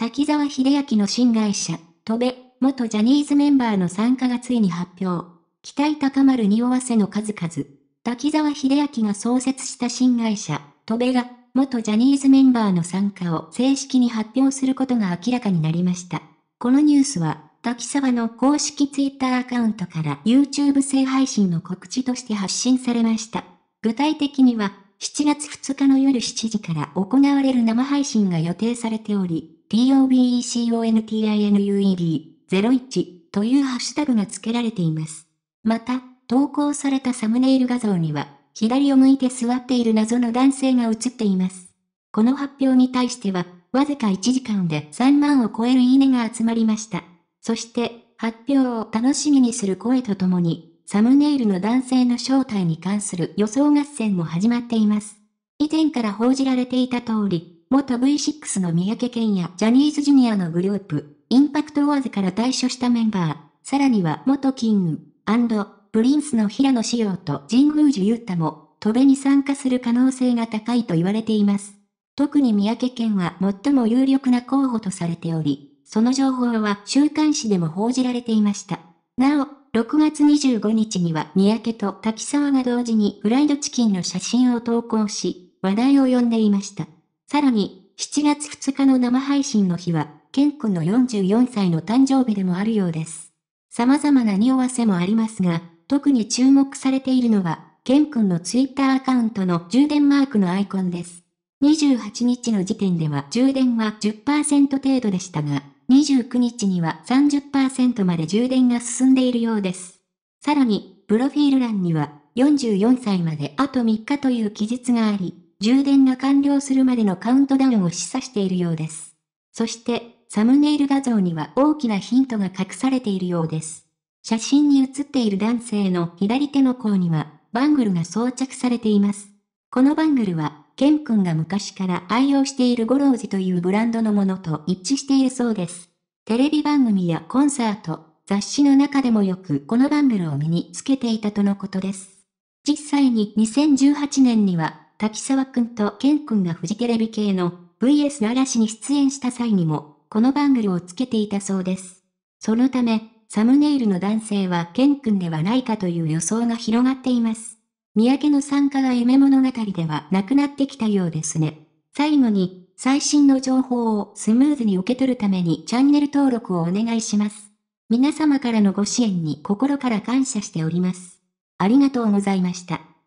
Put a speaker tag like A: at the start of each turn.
A: 滝沢秀明の新会社、戸部、元ジャニーズメンバーの参加がついに発表。期待高まる匂わせの数々。滝沢秀明が創設した新会社、戸部が、元ジャニーズメンバーの参加を正式に発表することが明らかになりました。このニュースは、滝沢の公式 Twitter アカウントから YouTube 制配信の告知として発信されました。具体的には、7月2日の夜7時から行われる生配信が予定されており、TOBECONTINUED01 というハッシュタグが付けられています。また、投稿されたサムネイル画像には、左を向いて座っている謎の男性が映っています。この発表に対しては、わずか1時間で3万を超えるいいねが集まりました。そして、発表を楽しみにする声とともに、サムネイルの男性の正体に関する予想合戦も始まっています。以前から報じられていた通り、元 V6 の三宅健やジャニーズジュニアのグループ、インパクトワーズから退所したメンバー、さらには元キング、プリンスの平野志耀と神宮寺勇太も、渡べに参加する可能性が高いと言われています。特に三宅健は最も有力な候補とされており、その情報は週刊誌でも報じられていました。なお、6月25日には三宅と滝沢が同時にフライドチキンの写真を投稿し、話題を呼んでいました。さらに、7月2日の生配信の日は、ケン君の44歳の誕生日でもあるようです。様々な匂わせもありますが、特に注目されているのは、ケン君のツイッターアカウントの充電マークのアイコンです。28日の時点では充電は10%程度でしたが、29日には30%まで充電が進んでいるようです。さらに、プロフィール欄には、44歳まであと3日という記述があり、充電が完了するまでのカウントダウンを示唆しているようです。そして、サムネイル画像には大きなヒントが隠されているようです。写真に写っている男性の左手の甲には、バングルが装着されています。このバングルは、ケン君が昔から愛用しているゴロージというブランドのものと一致しているそうです。テレビ番組やコンサート、雑誌の中でもよくこのバングルを身につけていたとのことです。実際に2018年には滝沢くんとケンくんがフジテレビ系の VS 嵐に出演した際にも、このバングルをつけていたそうです。そのため、サムネイルの男性はケン君ではないかという予想が広がっています。三宅の参加が夢物語ではなくなってきたようですね。最後に、最新の情報をスムーズに受け取るためにチャンネル登録をお願いします。皆様からのご支援に心から感謝しております。ありがとうございました。